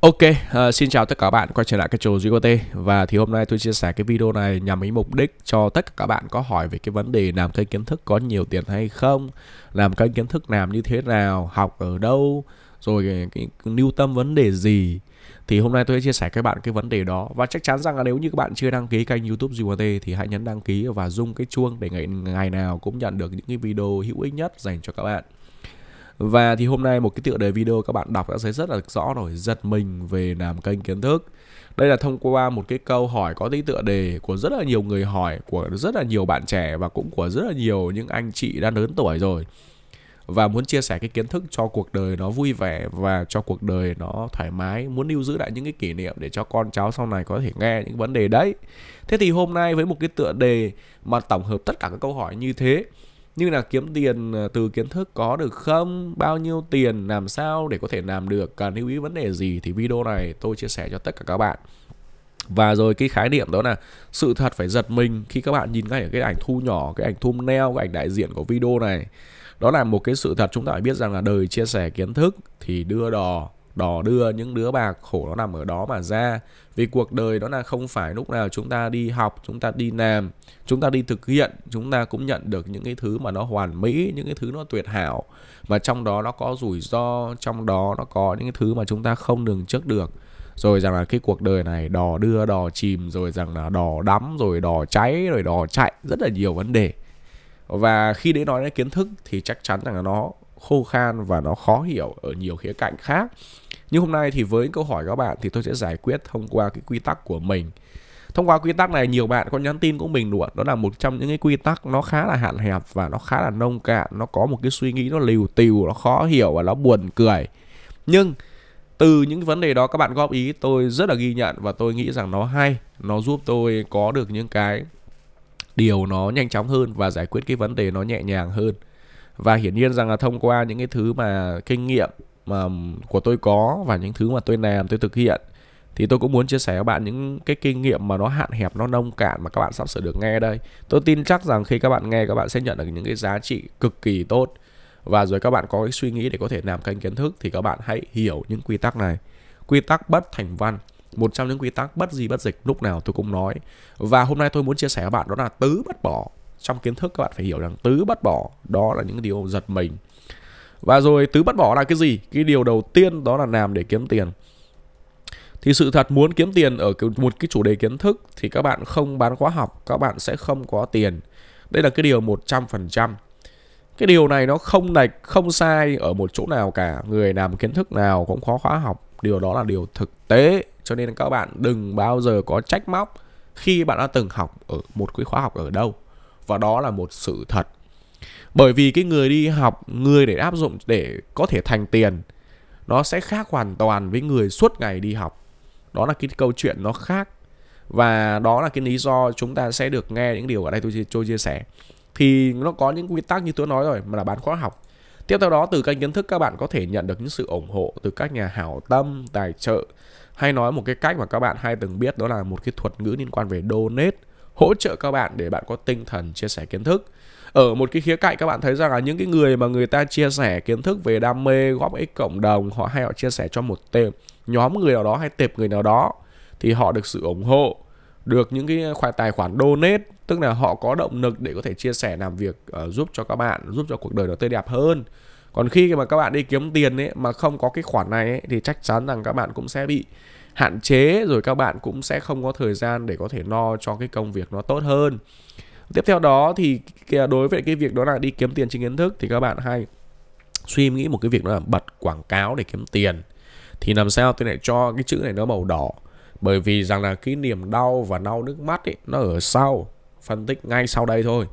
Ok, uh, xin chào tất cả các bạn quay trở lại cái chầu GQT và thì hôm nay tôi chia sẻ cái video này nhằm ý mục đích cho tất cả các bạn có hỏi về cái vấn đề làm kênh kiến thức có nhiều tiền hay không, làm kênh kiến thức làm như thế nào, học ở đâu, rồi cái, lưu tâm vấn đề gì. Thì hôm nay tôi sẽ chia sẻ các bạn cái vấn đề đó và chắc chắn rằng là nếu như các bạn chưa đăng ký kênh YouTube GQT thì hãy nhấn đăng ký và rung cái chuông để ngày ngày nào cũng nhận được những cái video hữu ích nhất dành cho các bạn và thì hôm nay một cái tựa đề video các bạn đọc đã thấy rất là rõ rồi giật mình về làm kênh kiến thức đây là thông qua một cái câu hỏi có tí tựa đề của rất là nhiều người hỏi của rất là nhiều bạn trẻ và cũng của rất là nhiều những anh chị đã lớn tuổi rồi và muốn chia sẻ cái kiến thức cho cuộc đời nó vui vẻ và cho cuộc đời nó thoải mái muốn lưu giữ lại những cái kỷ niệm để cho con cháu sau này có thể nghe những vấn đề đấy thế thì hôm nay với một cái tựa đề mà tổng hợp tất cả các câu hỏi như thế như là kiếm tiền ờ, từ kiến thức có được không bao nhiêu tiền làm sao để có thể làm được cần lưu ý vấn đề gì thì video này tôi chia sẻ cho tất cả các bạn và rồi cái khái niệm đó là sự thật phải giật mình khi các bạn nhìn ngay ở cái ảnh thu nhỏ cái ảnh thumbnail cái ảnh đại diện của video này đó là một cái sự thật chúng ta phải biết rằng là đời chia sẻ kiến thức thì đưa đò đò đưa những đứa bà khổ nó nằm ở đó mà ra vì cuộc đời đó là không phải lúc nào chúng ta đi học chúng ta đi làm chúng ta đi thực hiện chúng ta cũng nhận được những cái thứ mà nó hoàn mỹ những cái thứ nó tuyệt hảo mà trong đó nó có rủi ro trong đó nó có những cái thứ mà chúng ta không đường trước được rồi rằng là cái cuộc đời này đò đưa đò chìm rồi rằng là đò đắm rồi đò cháy rồi đò chạy rất là nhiều vấn đề và khi đến nói đến kiến thức thì chắc chắn rằng là nó khô khan và nó khó hiểu ở nhiều khía cạnh khác nhưng hôm nay thì với câu hỏi các bạn thì tôi sẽ giải quyết thông qua cái quy tắc của mình thông qua quy tắc này nhiều bạn có nhắn tin của mình luôn đó là một trong những cái quy tắc nó khá là hạn hẹp và nó khá là nông cạn nó có một cái suy nghĩ nó liều tiều nó khó hiểu và nó buồn cười nhưng từ những vấn đề đó các bạn góp ý tôi rất là ghi nhận và tôi nghĩ rằng nó hay nó giúp tôi có được những cái điều nó nhanh chóng hơn và giải quyết cái vấn đề nó nhẹ nhàng hơn và hiển nhiên rằng là thông qua những cái thứ mà kinh nghiệm mà của tôi có và những thứ mà tôi làm tôi thực hiện thì tôi cũng muốn chia sẻ với bạn những cái kinh nghiệm mà nó hạn hẹp nó nông cạn mà các bạn sắp sửa được nghe đây tôi tin chắc rằng khi các bạn nghe các bạn sẽ nhận được những cái giá trị cực kỳ tốt và rồi các bạn có cái suy nghĩ để có thể làm kênh kiến thức thì các bạn hãy hiểu những quy tắc này quy tắc bất thành văn một trong những quy tắc bất di bất dịch lúc nào tôi cũng nói và hôm nay tôi muốn chia sẻ với bạn đó là tứ bất bỏ trong kiến thức các bạn phải hiểu rằng tứ bất bỏ đó là những điều giật mình và rồi tứ bắt bỏ là cái gì? Cái điều đầu tiên đó là làm để kiếm tiền. Thì sự thật muốn kiếm tiền ở một cái chủ đề kiến thức thì các bạn không bán khóa học, các bạn sẽ không có tiền. Đây là cái điều 100%. Cái điều này nó không lệch, không sai ở một chỗ nào cả. Người làm kiến thức nào cũng khó khóa học. Điều đó là điều thực tế. Cho nên các bạn đừng bao giờ có trách móc khi bạn đã từng học ở một cái khóa học ở đâu. Và đó là một sự thật bởi vì cái người đi học người để áp dụng để có thể thành tiền nó sẽ khác hoàn toàn với người suốt ngày đi học đó là cái câu chuyện nó khác và đó là cái lý do chúng ta sẽ được nghe những điều ở đây tôi tôi chia sẻ thì nó có những quy tắc như tôi nói rồi mà là bán khóa học tiếp theo đó từ kênh kiến thức các bạn có thể nhận được những sự ủng hộ từ các nhà hảo tâm tài trợ hay nói một cái cách mà các bạn hay từng biết đó là một cái thuật ngữ liên quan về donate hỗ trợ các bạn để bạn có tinh thần chia sẻ kiến thức ở một cái khía cạnh các bạn thấy rằng là những cái người mà người ta chia sẻ kiến thức về đam mê góp ích cộng đồng họ hay họ chia sẻ cho một tệp nhóm người nào đó hay tệp người nào đó thì họ được sự ủng hộ được những cái khoản tài khoản donate tức là họ có động lực để có thể chia sẻ làm việc uh, giúp cho các bạn giúp cho cuộc đời nó tươi đẹp hơn còn khi mà các bạn đi kiếm tiền ấy mà không có cái khoản này ấy, thì chắc chắn rằng các bạn cũng sẽ bị hạn chế rồi các bạn cũng sẽ không có thời gian để có thể lo cho cái công việc nó tốt hơn tiếp theo đó thì đối với cái việc đó là đi kiếm tiền trên kiến thức thì các bạn hay suy nghĩ một cái việc đó là bật quảng cáo để kiếm tiền thì làm sao tôi lại cho cái chữ này nó màu đỏ bởi vì rằng là cái niềm đau và đau nước mắt ấy, nó ở sau phân tích ngay sau đây thôi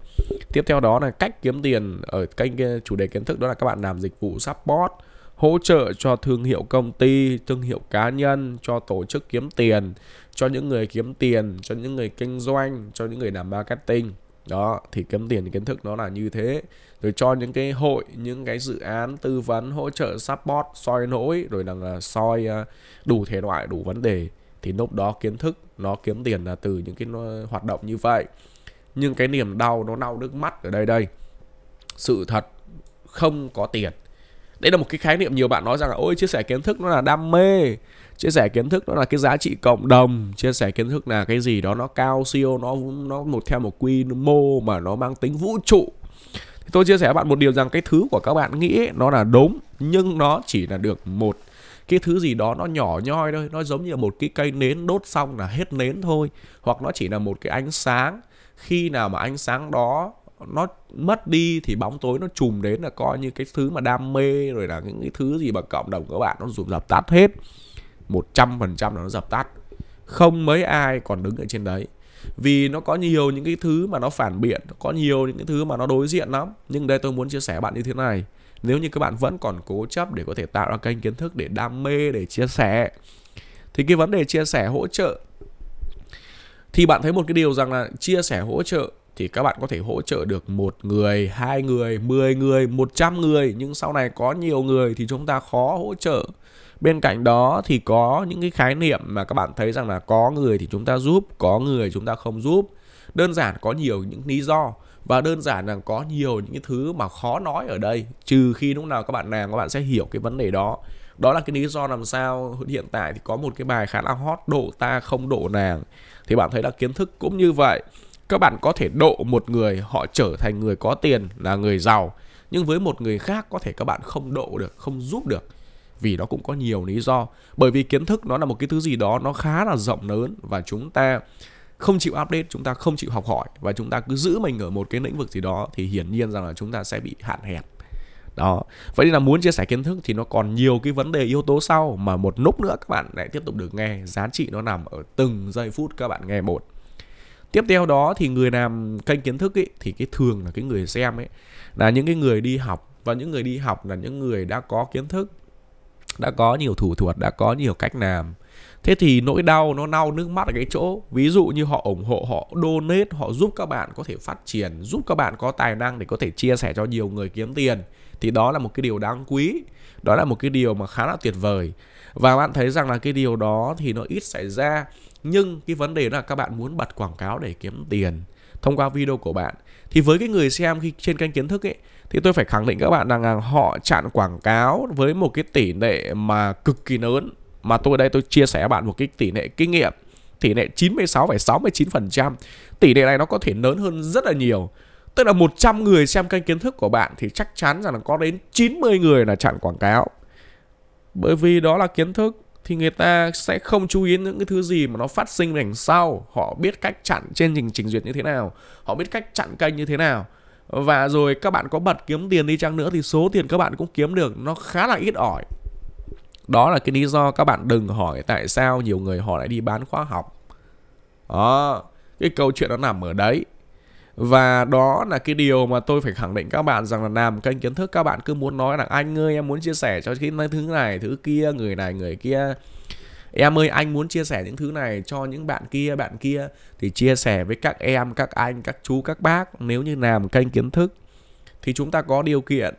tiếp theo đó là cách kiếm tiền ở kênh chủ đề kiến thức đó là các bạn làm dịch vụ support hỗ trợ cho thương hiệu công ty, thương hiệu cá nhân, cho tổ chức kiếm tiền, cho những người kiếm tiền, cho những người kinh doanh, cho những người làm marketing. Đó, thì kiếm tiền kiến thức nó là như thế. Rồi cho những cái hội, những cái dự án tư vấn, hỗ trợ support, soi nỗi, rồi là soi à, đủ thể loại, đủ vấn đề thì lúc đó kiến thức nó kiếm tiền là từ những cái hoạt động như vậy. Nhưng cái niềm đau nó đau nước mắt ở đây đây. Sự thật không có tiền đấy là một cái khái niệm nhiều bạn nói rằng là ôi chia sẻ kiến thức nó là đam mê chia sẻ kiến thức nó là cái giá trị cộng đồng chia sẻ kiến thức là cái gì đó nó cao siêu nó nó một theo một quy mô mà nó mang tính vũ trụ thì tôi chia sẻ với bạn một điều rằng cái thứ của các bạn nghĩ ấy, nó là đúng nhưng nó chỉ là được một cái thứ gì đó nó nhỏ nhoi thôi nó giống như một cái cây nến đốt xong là hết nến thôi hoặc nó chỉ là một cái ánh sáng khi nào mà ánh sáng đó nó mất đi thì bóng tối nó chùm đến là coi như cái thứ mà đam mê rồi là những cái thứ gì mà cộng đồng các bạn nó dùm dập tắt hết 100% là nó dập tắt không mấy ai còn đứng ở trên đấy vì nó có nhiều những cái thứ mà nó phản biện có nhiều những cái thứ mà nó đối diện lắm nhưng đây tôi muốn chia sẻ với bạn như thế này nếu như các bạn vẫn còn cố chấp để có thể tạo ra kênh kiến thức để đam mê để chia sẻ thì cái vấn đề chia sẻ hỗ trợ thì bạn thấy một cái điều rằng là chia sẻ hỗ trợ thì các bạn có thể hỗ trợ được một người, hai người, 10 người, 100 người nhưng sau này có nhiều người thì chúng ta khó hỗ trợ. Bên cạnh đó thì có những cái khái niệm mà các bạn thấy rằng là có người thì chúng ta giúp, có người chúng ta không giúp. Đơn giản có nhiều những lý do và đơn giản là có nhiều những cái thứ mà khó nói ở đây trừ khi lúc nào các bạn làm các bạn sẽ hiểu cái vấn đề đó đó là cái lý do làm sao hiện tại thì có một cái bài khá là hot độ ta không độ nàng thì bạn thấy là kiến thức cũng như vậy các bạn có thể độ một người họ trở thành người có tiền là người giàu nhưng với một người khác có thể các bạn không độ được không giúp được vì nó cũng có nhiều lý do bởi vì kiến thức nó là một cái thứ gì đó nó khá là rộng lớn và chúng ta không chịu update chúng ta không chịu học hỏi và chúng ta cứ giữ mình ở một cái lĩnh vực gì đó thì hiển nhiên rằng là chúng ta sẽ bị hạn hẹp đó vậy nên là muốn chia sẻ kiến thức thì nó còn nhiều cái vấn đề yếu tố sau mà một lúc nữa các bạn lại tiếp tục được nghe giá trị nó nằm ở từng giây phút các bạn nghe một tiếp theo đó thì người làm kênh kiến thức ấy thì cái thường là cái người xem ấy là những cái người đi học và những người đi học là những người đã có kiến thức đã có nhiều thủ thuật đã có nhiều cách làm thế thì nỗi đau nó nau nước mắt ở cái chỗ ví dụ như họ ủng hộ họ donate họ giúp các bạn có thể phát triển giúp các bạn có tài năng để có thể chia sẻ cho nhiều người kiếm tiền thì đó là một cái điều đáng quý đó là một cái điều mà khá là tuyệt vời và bạn thấy rằng là cái điều đó thì nó ít xảy ra nhưng cái vấn đề là các bạn muốn bật quảng cáo để kiếm tiền thông qua video của bạn thì với cái người xem khi trên kênh kiến thức ấy thì tôi phải khẳng định các bạn rằng là họ chặn quảng cáo với một cái tỷ lệ mà cực kỳ lớn mà tôi đây tôi chia sẻ với bạn một cái tỷ lệ kinh nghiệm tỷ lệ 96,69% tỷ lệ này nó có thể lớn hơn rất là nhiều tức là 100 người xem kênh kiến thức của bạn thì chắc chắn rằng là có đến 90 người là chặn quảng cáo bởi vì đó là kiến thức thì người ta sẽ không chú ý những cái thứ gì mà nó phát sinh đằng sau họ biết cách chặn trên trình trình duyệt như thế nào họ biết cách chặn kênh như thế nào và rồi các bạn có bật kiếm tiền đi chăng nữa thì số tiền các bạn cũng kiếm được nó khá là ít ỏi đó là cái lý do các bạn đừng hỏi tại sao nhiều người họ lại đi bán khóa học đó cái câu chuyện nó nằm ở đấy và đó là cái điều mà tôi phải khẳng định các bạn rằng là làm kênh kiến thức các bạn cứ muốn nói là anh ơi em muốn chia sẻ cho cái thứ này thứ kia người này người kia em ơi anh muốn chia sẻ những thứ này cho những bạn kia bạn kia thì chia sẻ với các em các anh các chú các bác nếu như làm kênh kiến thức thì chúng ta có điều kiện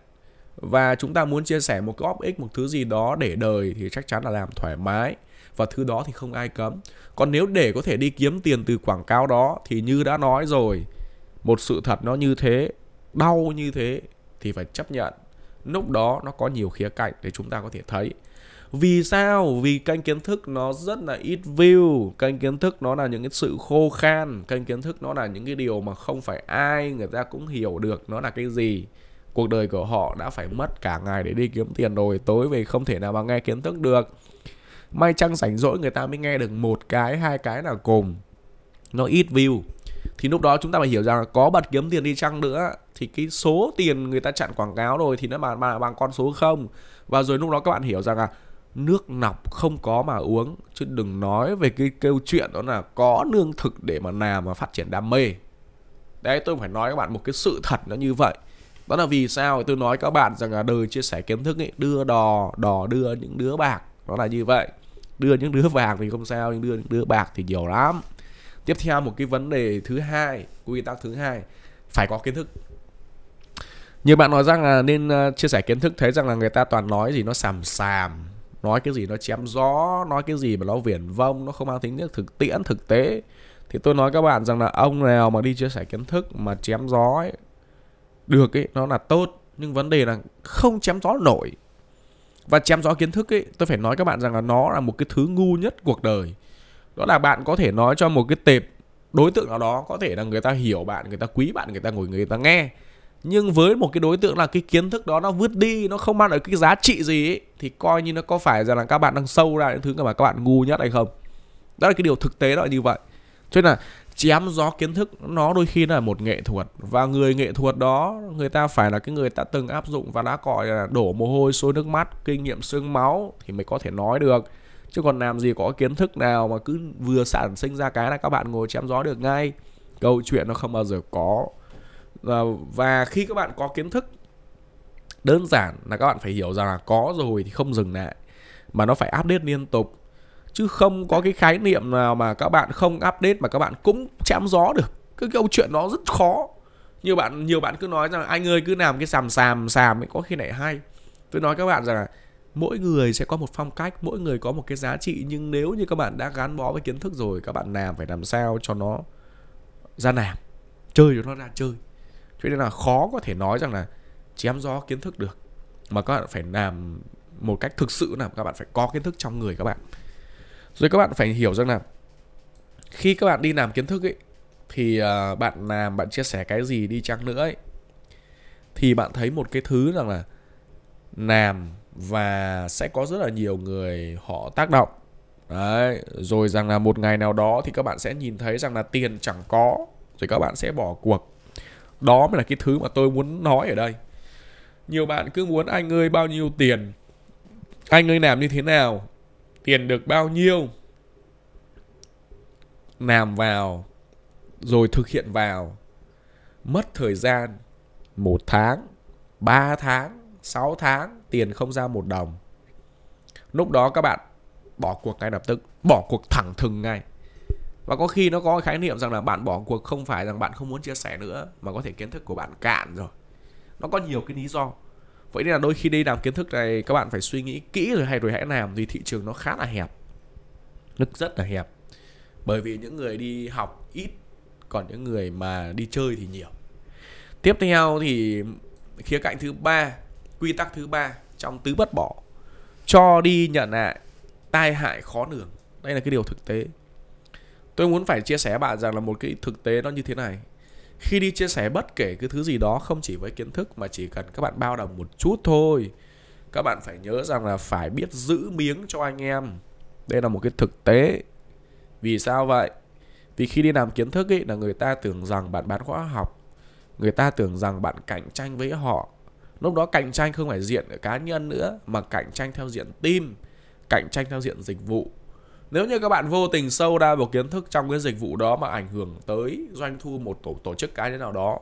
và chúng ta muốn chia sẻ một cái góp ích một thứ gì đó để đời thì chắc chắn là làm thoải mái và thứ đó thì không ai cấm còn nếu để có thể đi kiếm tiền từ quảng cáo đó thì như đã nói rồi một sự thật nó như thế đau như thế thì phải chấp nhận lúc đó nó có nhiều khía cạnh để chúng ta có thể thấy vì sao vì kênh kiến thức nó rất là ít view kênh kiến thức nó là những cái sự khô khan kênh kiến thức nó là những cái điều mà không phải ai người ta cũng hiểu được nó là cái gì cuộc đời của họ đã phải mất cả ngày để đi kiếm tiền rồi tối về không thể nào mà nghe kiến thức được may chăng rảnh rỗi người ta mới nghe được một cái hai cái là cùng nó ít view thì lúc đó chúng ta phải hiểu rằng có bật kiếm tiền đi chăng nữa thì cái số tiền người ta chặn quảng cáo rồi thì nó bằng mà bằng con số không và rồi lúc đó các bạn hiểu rằng là nước nọc không có mà uống chứ đừng nói về cái câu chuyện đó là có lương thực để mà làm mà phát triển đam mê đấy tôi phải nói các bạn một cái sự thật nó như vậy đó là vì sao tôi nói các bạn rằng là đời chia sẻ kiến thức ấy đưa đò đò đưa những đứa bạc nó là như vậy đưa những đứa vàng thì không sao nhưng đưa những đứa bạc thì nhiều lắm tiếp theo một cái vấn đề thứ hai quy tắc thứ hai phải có kiến thức nhiều bạn nói rằng là nên ờ, chia sẻ kiến thức thấy rằng là người ta toàn nói gì nó sàm sàm nói cái gì nó chém gió nói cái gì mà nó viển vông nó không mang tính chất thực tiễn thực tế thì tôi nói các bạn rằng là ông nào mà đi chia sẻ kiến thức mà chém gió ấy, được ấy nó là tốt nhưng vấn đề là không chém gió nổi và chém gió kiến thức ấy tôi phải nói các bạn rằng là nó là một cái thứ ngu nhất cuộc đời đó là bạn có thể nói cho một cái tệp đối tượng nào đó có thể là người ta hiểu bạn người ta quý bạn người ta ngồi người ta nghe nhưng với một cái đối tượng là cái kiến thức đó nó vứt đi nó không mang lại cái giá trị gì ấy, thì coi như nó có phải rằng là các bạn đang sâu ra những thứ mà các bạn ngu nhất hay không đó là cái điều thực tế đó là như vậy cho nên là chém gió kiến thức nó đôi khi là một nghệ thuật và người nghệ thuật đó người ta phải là cái người ta từng áp dụng và đã gọi là đổ mồ hôi sôi nước mắt kinh nghiệm xương máu thì mới có thể nói được chứ còn làm gì có kiến thức nào mà cứ vừa sản sinh ra cái là các bạn ngồi chém gió được ngay câu chuyện nó không bao giờ có và khi các bạn có kiến thức đơn giản là các bạn phải hiểu rằng là có rồi thì không dừng lại mà nó phải update liên tục chứ không có cái khái niệm nào mà các bạn không update mà các bạn cũng chém gió được cái câu chuyện nó rất khó nhiều bạn nhiều bạn cứ nói rằng anh ơi cứ làm cái sàm sàm sàm ấy có khi lại hay tôi nói các bạn rằng là mỗi người sẽ có một phong cách mỗi người có một cái giá trị nhưng nếu như các bạn đã gắn bó với kiến thức rồi các bạn làm phải làm sao cho nó ra làm chơi cho nó ra chơi cho nên là khó có thể nói rằng là chém gió kiến thức được mà các bạn phải làm một cách thực sự là các bạn phải có kiến thức trong người các bạn rồi các bạn phải hiểu rằng là khi các bạn đi làm kiến thức ấy thì à, bạn làm bạn chia sẻ cái gì đi chăng nữa ấy thì bạn thấy một cái thứ rằng là làm và sẽ có rất là nhiều người họ tác động đấy rồi rằng là một ngày nào đó thì các bạn sẽ nhìn thấy rằng là tiền chẳng có rồi các bạn sẽ bỏ cuộc đó mới là cái thứ mà tôi muốn nói ở đây nhiều bạn cứ muốn anh ơi bao nhiêu tiền anh ơi làm như thế nào tiền được bao nhiêu làm vào rồi thực hiện vào mất thời gian một tháng ba tháng 6 tháng tiền không ra một đồng lúc đó các bạn bỏ cuộc ngay lập tức bỏ cuộc thẳng thừng ngay và có khi nó có khái niệm rằng là bạn bỏ cuộc không phải rằng bạn không muốn chia sẻ nữa mà có thể kiến thức của bạn cạn rồi nó có nhiều cái lý do vậy nên là đôi khi đi làm kiến thức này các bạn phải suy nghĩ kỹ rồi hay rồi hãy làm vì thị trường nó khá là hẹp nó rất là hẹp bởi vì những người đi học ít còn những người mà đi chơi thì nhiều tiếp theo thì khía cạnh thứ ba quy tắc thứ ba trong tứ bất bỏ cho đi nhận lại tai hại khó lường đây là cái điều thực tế tôi muốn phải chia sẻ bạn rằng là một cái thực tế nó như thế này khi đi chia sẻ bất kể cái thứ gì đó không chỉ với kiến thức mà chỉ cần các bạn bao đồng một chút thôi các bạn phải nhớ rằng là phải biết giữ miếng cho anh em đây là một cái thực tế vì sao vậy vì khi đi làm kiến thức ấy là người ta tưởng rằng bạn bán khóa học người ta tưởng rằng bạn cạnh tranh với họ lúc đó cạnh tranh không phải diện cá nhân nữa mà cạnh tranh theo diện team cạnh tranh theo diện dịch vụ nếu như các bạn vô tình sâu ra một kiến thức trong cái dịch vụ đó mà ảnh hưởng tới doanh thu một tổ tổ chức cá nhân nào đó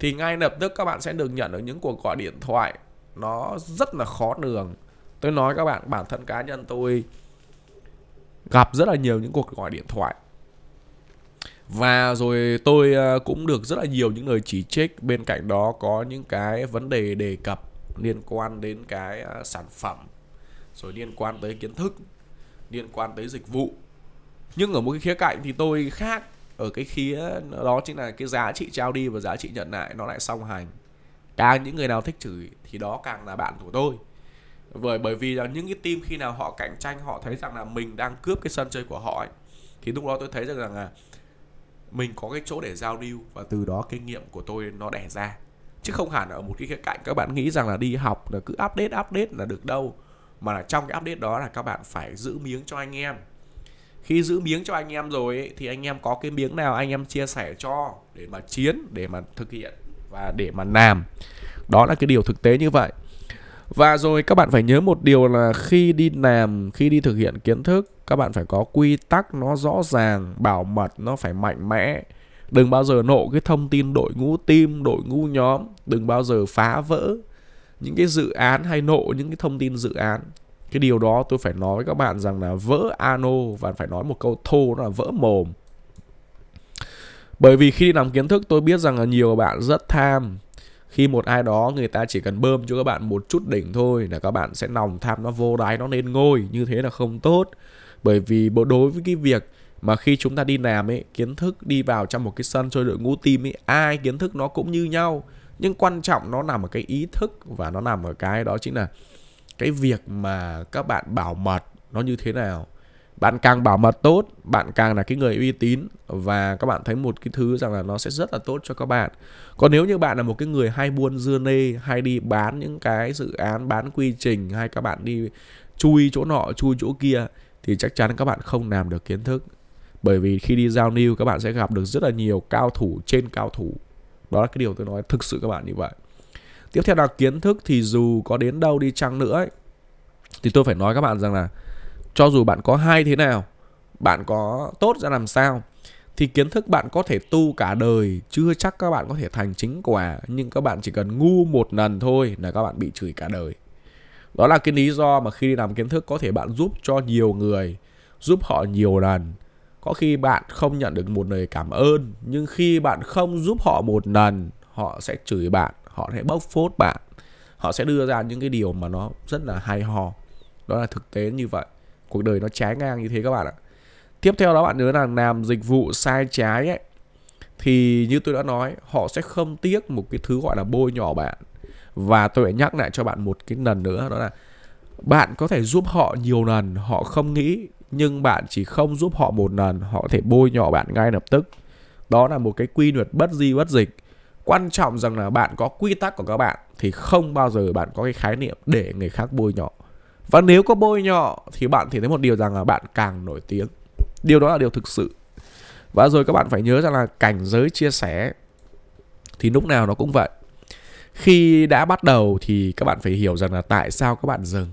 thì ngay lập tức các bạn sẽ được nhận được những cuộc gọi điện thoại nó rất là khó lường tôi nói các bạn bản thân cá nhân tôi gặp rất là nhiều những cuộc gọi điện thoại và rồi tôi ờ, cũng được rất là nhiều những lời chỉ trích bên cạnh đó có những cái vấn đề đề cập liên quan đến cái ờ, sản phẩm rồi liên quan tới kiến thức liên quan tới dịch vụ nhưng ở một cái khía cạnh thì tôi khác ở cái khía đó chính là cái giá trị trao đi và giá trị nhận lại nó lại song hành càng những người nào thích chửi thì đó càng là bạn của tôi bởi bởi vì là những cái team khi nào họ cạnh tranh họ thấy rằng là mình đang cướp cái sân chơi của họ ấy, thì lúc đó tôi thấy rằng là mình có cái chỗ để giao lưu và từ đó kinh nghiệm của tôi nó đẻ ra chứ không hẳn ở một cái khía cạnh các bạn nghĩ rằng là đi học là cứ update update là được đâu mà là trong cái update đó là các bạn phải giữ miếng cho anh em khi giữ miếng cho anh em rồi ấy, thì anh em có cái miếng nào anh em chia sẻ cho để mà chiến để mà thực hiện và để mà làm đó là cái điều thực tế như vậy và rồi các bạn phải nhớ một điều là khi đi làm, khi đi thực hiện kiến thức, các bạn phải có quy tắc nó rõ ràng, bảo mật nó phải mạnh mẽ. Đừng bao giờ nộ cái thông tin đội ngũ team, đội ngũ nhóm, đừng bao giờ phá vỡ những cái dự án hay nộ những cái thông tin dự án. Cái điều đó tôi phải nói với các bạn rằng là vỡ ano và phải nói một câu thô đó là vỡ mồm. Bởi vì khi đi làm kiến thức tôi biết rằng là nhiều bạn rất tham khi một ai đó người ta chỉ cần bơm cho các bạn một chút đỉnh thôi là các bạn sẽ nòng tham nó vô đáy nó nên ngôi như thế là không tốt bởi vì đối với cái việc mà khi chúng ta đi làm ấy kiến thức đi vào trong một cái sân chơi đội ngũ team ấy ai kiến thức nó cũng như nhau nhưng quan trọng nó nằm ở cái ý thức và nó nằm ở cái đó chính là cái việc mà các bạn bảo mật nó như thế nào bạn càng bảo mật tốt bạn càng là cái người uy tín và các bạn thấy một cái thứ rằng là nó sẽ rất là tốt cho các bạn còn nếu như bạn là một cái người hay buôn dưa nê hay đi bán những cái dự án bán quy trình hay các bạn đi chui chỗ nọ chui chỗ kia thì chắc chắn các bạn không làm được kiến thức bởi vì khi đi giao lưu các bạn sẽ gặp được rất là nhiều cao thủ trên cao thủ đó là cái điều tôi nói thực sự các bạn như vậy tiếp theo là kiến thức thì dù có đến đâu đi chăng nữa ấy, thì tôi phải nói các bạn rằng là cho dù bạn có hay thế nào bạn có tốt ra làm sao thì kiến thức bạn có thể tu cả đời chưa chắc các bạn có thể thành chính quả nhưng các bạn chỉ cần ngu một lần thôi là các bạn bị chửi cả đời đó là cái lý do mà khi đi làm kiến thức có thể bạn giúp cho nhiều người giúp họ nhiều lần có khi bạn không nhận được một lời cảm ơn nhưng khi bạn không giúp họ một lần họ sẽ chửi bạn họ sẽ bốc phốt bạn họ sẽ đưa ra những cái điều mà nó rất là hay ho đó là thực tế như vậy cuộc đời nó trái ngang như thế các bạn ạ tiếp theo đó bạn nhớ là làm dịch vụ sai trái ấy thì như tôi đã nói họ sẽ không tiếc một cái thứ gọi là bôi nhỏ bạn và tôi lại nhắc lại cho bạn một cái lần nữa đó là bạn có thể giúp họ nhiều lần họ không nghĩ nhưng bạn chỉ không giúp họ một lần họ có thể bôi nhỏ bạn ngay lập tức đó là một cái quy luật bất di bất dịch quan trọng rằng là bạn có quy tắc của các bạn thì không bao giờ bạn có cái khái niệm để người khác bôi nhọ và nếu có bôi nhọ thì bạn thì thấy một điều rằng là bạn càng nổi tiếng điều đó là điều thực sự và rồi các bạn phải nhớ rằng là cảnh giới chia sẻ thì lúc nào nó cũng vậy khi đã bắt đầu thì các bạn phải hiểu rằng là tại sao các bạn dừng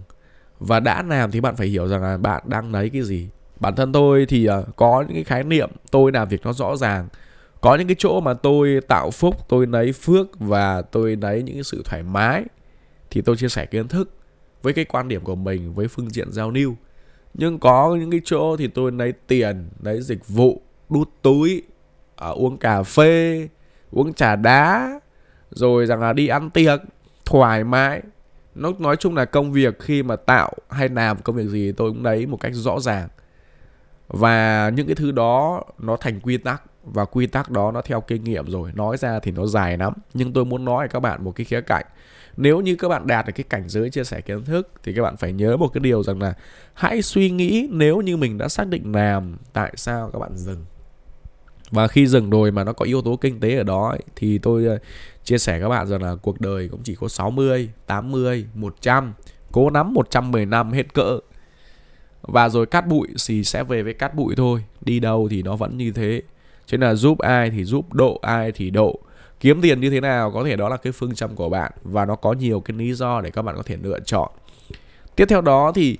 và đã làm thì bạn phải hiểu rằng là bạn đang lấy cái gì bản thân tôi thì à, có những cái khái niệm tôi làm việc nó rõ ràng có những cái chỗ mà tôi tạo phúc tôi lấy phước và tôi lấy những cái sự thoải mái thì tôi chia sẻ kiến thức với cái quan điểm của mình với phương diện giao lưu nhưng có những cái chỗ thì tôi lấy tiền lấy dịch vụ đút túi à, uống cà phê uống trà đá rồi rằng là đi ăn tiệc thoải mái nó nói chung là công việc khi mà tạo hay làm công việc gì tôi cũng lấy một cách rõ ràng và những cái thứ đó nó thành quy tắc và quy tắc đó nó theo kinh nghiệm rồi nói ra thì nó dài lắm nhưng tôi muốn nói với các bạn một cái khía cạnh nếu như các bạn đạt được cái cảnh giới chia sẻ kiến thức thì các bạn phải nhớ một cái điều rằng là hãy suy nghĩ nếu như mình đã xác định làm tại sao các bạn dừng và khi dừng rồi mà nó có yếu tố kinh tế ở đó ấy, thì tôi ờ, chia sẻ các bạn rằng là cuộc đời cũng chỉ có 60, 80, 100, cố nắm 110 năm hết cỡ. Và rồi cát bụi thì sẽ về với cát bụi thôi, đi đâu thì nó vẫn như thế. Cho nên là giúp ai thì giúp, độ ai thì độ kiếm tiền như thế nào có thể đó là cái phương châm của bạn và nó có nhiều cái lý do để các bạn có thể lựa chọn tiếp theo đó thì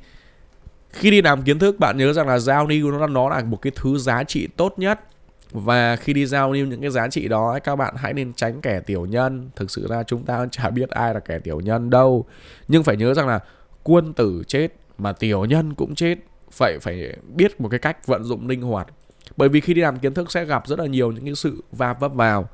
khi đi làm kiến thức bạn nhớ rằng là giao lưu nó nó là một cái thứ giá trị tốt nhất và khi đi giao lưu những cái giá trị đó các bạn hãy nên tránh kẻ tiểu nhân thực sự ra chúng ta chả biết ai là kẻ tiểu nhân đâu nhưng phải nhớ rằng là quân tử chết mà tiểu nhân cũng chết phải phải biết một cái cách vận dụng linh hoạt bởi vì khi đi làm kiến thức sẽ gặp rất là nhiều những cái sự va vấp vào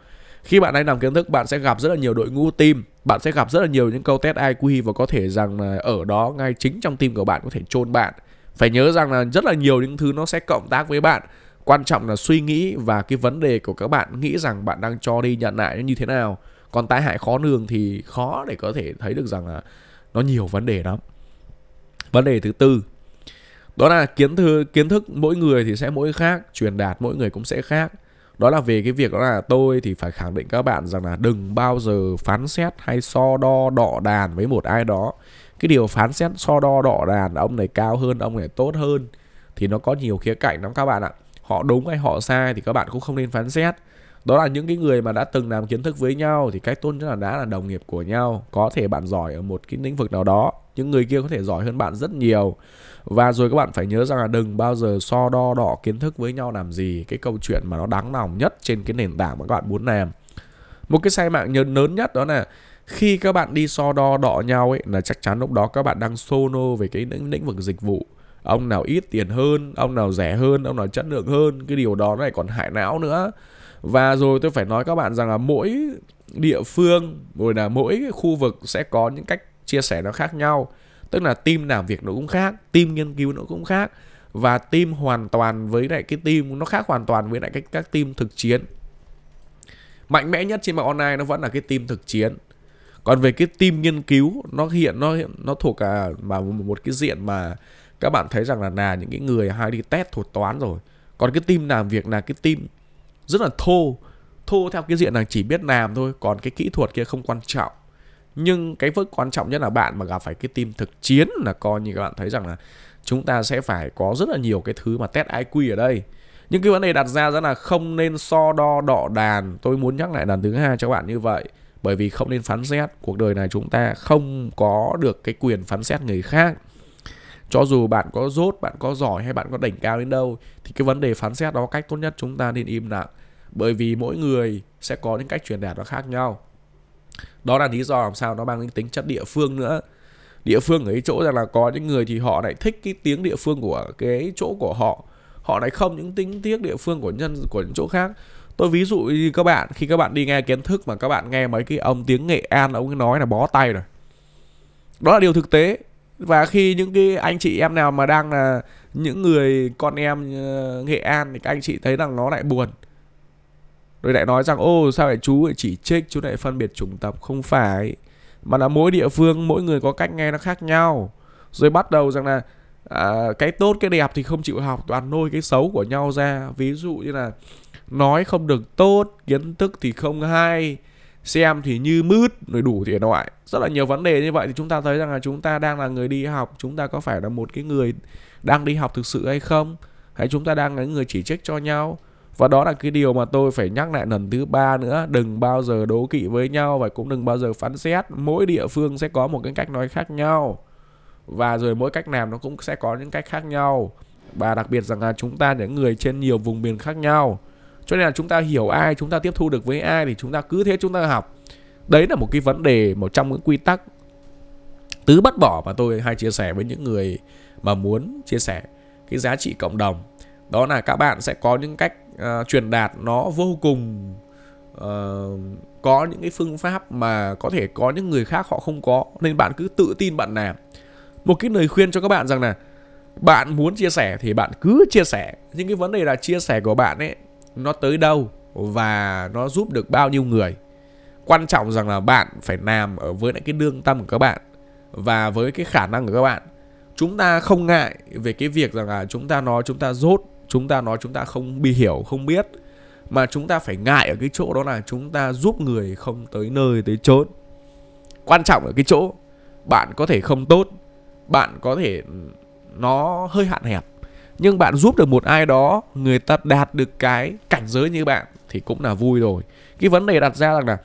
khi bạn đang làm kiến thức bạn sẽ gặp rất là nhiều đội ngũ team bạn sẽ gặp rất là nhiều những câu test IQ và có thể rằng là ở đó ngay chính trong team của bạn có thể chôn bạn phải nhớ rằng là rất là nhiều những thứ nó sẽ cộng tác với bạn quan trọng là suy nghĩ và cái vấn đề của các bạn nghĩ rằng bạn đang cho đi nhận lại như thế nào còn tai hại khó lường thì khó để có thể thấy được rằng là nó nhiều vấn đề lắm vấn đề thứ tư đó là kiến thức kiến thức mỗi người thì sẽ mỗi khác truyền đạt mỗi người cũng sẽ khác đó là về cái việc đó là tôi thì phải khẳng định các bạn rằng là đừng bao giờ phán xét hay so đo đọ đàn với một ai đó cái điều phán xét so đo đọ đàn ông này cao hơn ông này tốt hơn thì nó có nhiều khía cạnh lắm các bạn ạ họ đúng hay họ sai thì các bạn cũng không nên phán xét đó là những cái người mà đã từng làm kiến thức với nhau thì cách tốt nhất là đã là đồng nghiệp của nhau có thể bạn giỏi ở một cái lĩnh vực nào đó những người kia có thể giỏi hơn bạn rất nhiều và rồi các bạn phải nhớ rằng là đừng bao giờ so đo đỏ kiến thức với nhau làm gì cái câu chuyện mà nó đáng lòng nhất trên cái nền tảng mà các bạn muốn làm một cái sai mạng nhớ lớn nhất đó là khi các bạn đi so đo đọ nhau ấy là chắc chắn lúc đó các bạn đang sono về cái lĩnh, lĩnh vực dịch vụ ông nào ít tiền hơn ông nào rẻ hơn ông nào chất lượng hơn cái điều đó này còn hại não nữa và rồi tôi phải nói các bạn rằng là mỗi địa phương rồi là mỗi khu vực sẽ có những cách chia sẻ nó khác nhau tức là team làm việc nó cũng khác team nghiên cứu nó cũng khác và team hoàn toàn với lại cái team nó khác hoàn toàn với lại các các team thực chiến mạnh mẽ nhất trên mạng online nó vẫn là cái team thực chiến còn về cái team nghiên cứu nó hiện nó hiện, nó thuộc cả mà một cái diện mà các bạn thấy rằng là là những cái người hay đi test thuật toán rồi còn cái team làm việc là cái team rất là thô thô theo cái diện là chỉ biết làm thôi còn cái kỹ thuật kia không quan trọng nhưng cái vẫn quan trọng nhất là bạn mà gặp phải cái team thực chiến là coi như các bạn thấy rằng là chúng ta sẽ phải có rất là nhiều cái thứ mà test IQ ở đây nhưng cái vấn đề đặt ra rất là không nên so đo đỏ đàn tôi muốn nhắc lại lần thứ hai cho bạn như vậy bởi vì không nên phán xét cuộc đời này chúng ta không có được cái quyền phán xét người khác cho dù bạn có dốt bạn có giỏi hay bạn có đỉnh cao đến đâu thì cái vấn đề phán xét đó cách tốt nhất chúng ta nên im lặng bởi vì mỗi người sẽ có những cách truyền đạt nó khác nhau đó là lý do làm sao nó mang cái tính chất địa phương nữa địa phương ở cái chỗ rằng là có những người thì họ lại thích cái tiếng địa phương của cái chỗ của họ họ lại không những tính tiếc địa phương của nhân của những chỗ khác tôi ví dụ như các bạn khi các bạn đi nghe kiến thức mà các bạn nghe mấy cái ông tiếng nghệ an ông ấy nói là bó tay rồi đó là điều thực tế và khi những cái anh chị em nào mà đang là những người con em ờ, nghệ an thì các anh chị thấy rằng nó lại buồn rồi lại nói rằng ô sao lại chú lại chỉ trích chú lại phân biệt chủng tộc không phải mà là mỗi địa phương mỗi người có cách nghe nó khác nhau rồi bắt đầu rằng là à, cái tốt cái đẹp thì không chịu học toàn nôi cái xấu của nhau ra ví dụ như là nói không được tốt kiến thức thì không hay xem thì như mướt rồi đủ thể loại rất là nhiều vấn đề như vậy thì chúng ta thấy rằng là chúng ta đang là người đi học chúng ta có phải là một cái người đang đi học thực sự hay không hay chúng ta đang là người chỉ trích cho nhau và đó là cái điều mà tôi phải nhắc lại lần thứ ba nữa đừng bao giờ đố kỵ với nhau và cũng đừng bao giờ phán xét mỗi địa phương sẽ có một cái cách nói khác nhau và rồi mỗi cách làm nó cũng sẽ có những cách khác nhau và đặc biệt rằng là chúng ta những người trên nhiều vùng miền khác nhau cho nên là chúng ta hiểu ai chúng ta tiếp thu được với ai thì chúng ta cứ thế chúng ta học đấy là một cái vấn đề một trong những quy tắc tứ bắt bỏ mà tôi hay chia sẻ với những người mà muốn chia sẻ cái giá trị cộng đồng đó là các bạn sẽ có những cách uh, truyền đạt nó vô cùng uh, có những cái phương pháp mà có thể có những người khác họ không có nên bạn cứ tự tin bạn làm một cái lời khuyên cho các bạn rằng là bạn muốn chia sẻ thì bạn cứ chia sẻ nhưng cái vấn đề là chia sẻ của bạn ấy nó tới đâu và nó giúp được bao nhiêu người quan trọng rằng là bạn phải làm ở với lại cái đương tâm của các bạn và với cái khả năng của các bạn chúng ta không ngại về cái việc rằng là chúng ta nói chúng ta dốt chúng ta nói chúng ta không bị hiểu không biết mà chúng ta phải ngại ở cái chỗ đó là chúng ta giúp người không tới nơi tới chốn quan trọng ở cái chỗ bạn có thể không tốt bạn có thể nó hơi hạn hẹp nhưng bạn giúp được một ai đó người ta đạt được cái cảnh giới như bạn thì cũng là vui rồi cái vấn đề đặt ra rằng là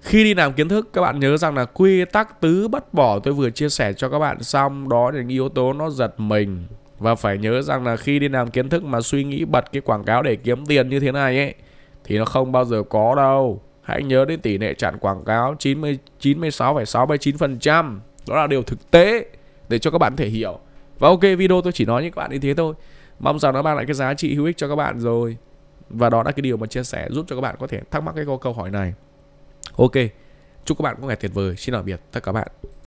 khi đi làm kiến thức các bạn nhớ rằng là quy tắc tứ bất bỏ tôi vừa chia sẻ cho các bạn xong đó là những yếu tố nó giật mình và phải nhớ rằng là khi đi làm kiến thức mà suy nghĩ bật cái quảng cáo để kiếm tiền như thế này ấy Thì nó không bao giờ có đâu Hãy nhớ đến tỷ lệ chặn quảng cáo 90, 96,69% Đó là điều thực tế để cho các bạn thể hiểu Và ok video tôi chỉ nói với các bạn như thế thôi Mong rằng nó mang lại cái giá trị hữu ích cho các bạn rồi Và đó là cái điều mà chia sẻ giúp cho các bạn có thể thắc mắc cái câu hỏi này Ok Chúc các bạn có ngày tuyệt vời Xin tạm biệt tất cả các bạn